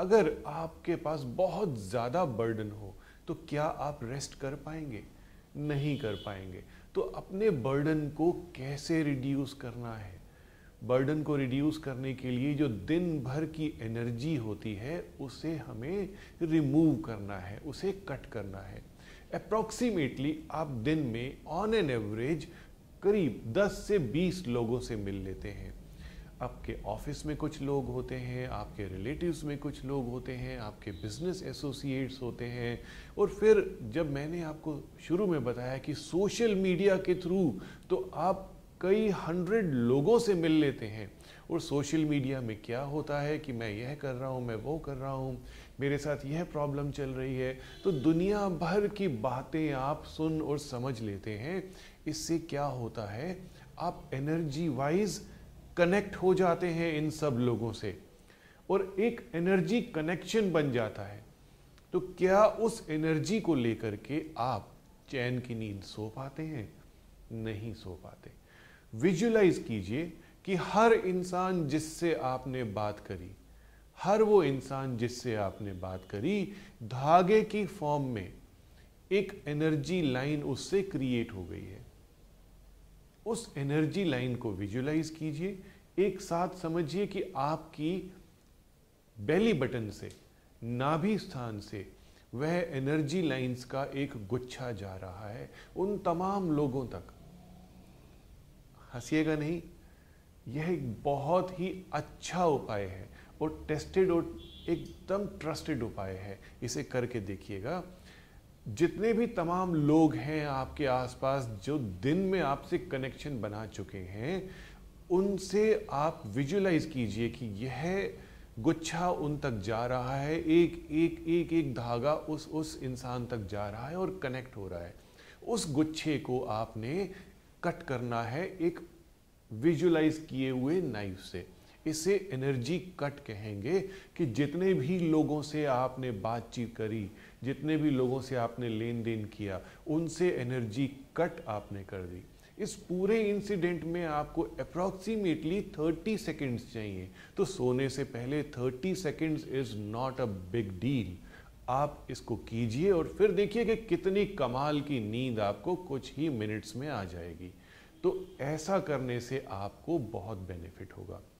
अगर आपके पास बहुत ज़्यादा बर्डन हो तो क्या आप रेस्ट कर पाएंगे नहीं कर पाएंगे तो अपने बर्डन को कैसे रिड्यूस करना है बर्डन को रिड्यूस करने के लिए जो दिन भर की एनर्जी होती है उसे हमें रिमूव करना है उसे कट करना है अप्रॉक्सीमेटली आप दिन में ऑन एन एवरेज करीब 10 से 20 लोगों से मिल लेते हैं आपके ऑफिस में कुछ लोग होते हैं आपके रिलेटिव्स में कुछ लोग होते हैं आपके बिजनेस एसोसिएट्स होते हैं और फिर जब मैंने आपको शुरू में बताया कि सोशल मीडिया के थ्रू तो आप कई हंड्रेड लोगों से मिल लेते हैं और सोशल मीडिया में क्या होता है कि मैं यह कर रहा हूँ मैं वो कर रहा हूँ मेरे साथ यह प्रॉब्लम चल रही है तो दुनिया भर की बातें आप सुन और समझ लेते हैं इससे क्या होता है आप एनर्जी वाइज कनेक्ट हो जाते हैं इन सब लोगों से और एक एनर्जी कनेक्शन बन जाता है तो क्या उस एनर्जी को लेकर के आप चैन की नींद सो पाते हैं नहीं सो पाते विजुलाइज कीजिए कि हर इंसान जिससे आपने बात करी हर वो इंसान जिससे आपने बात करी धागे की फॉर्म में एक एनर्जी लाइन उससे क्रिएट हो गई है उस एनर्जी लाइन को विजुलाइज कीजिए एक साथ समझिए कि आपकी बेली बटन से नाभि स्थान से वह एनर्जी लाइंस का एक गुच्छा जा रहा है उन तमाम लोगों तक हंसीएगा नहीं यह एक बहुत ही अच्छा उपाय है और टेस्टेड और एकदम ट्रस्टेड उपाय है इसे करके देखिएगा जितने भी तमाम लोग हैं आपके आसपास जो दिन में आपसे कनेक्शन बना चुके हैं उनसे आप विजुलाइज कीजिए कि यह गुच्छा उन तक जा रहा है एक एक एक एक धागा उस उस इंसान तक जा रहा है और कनेक्ट हो रहा है उस गुच्छे को आपने कट करना है एक विजुलाइज किए हुए नाइफ से इसे एनर्जी कट कहेंगे कि जितने भी लोगों से आपने बातचीत करी जितने भी लोगों से आपने लेन देन किया उनसे एनर्जी कट आपने कर दी इस पूरे इंसिडेंट में आपको अप्रॉक्सीमेटली 30 सेकेंड्स चाहिए तो सोने से पहले 30 seconds is not a big deal आप इसको कीजिए और फिर देखिए कि कितनी कमाल की नींद आपको कुछ ही मिनट्स में आ जाएगी तो ऐसा करने से आपको बहुत बेनिफिट होगा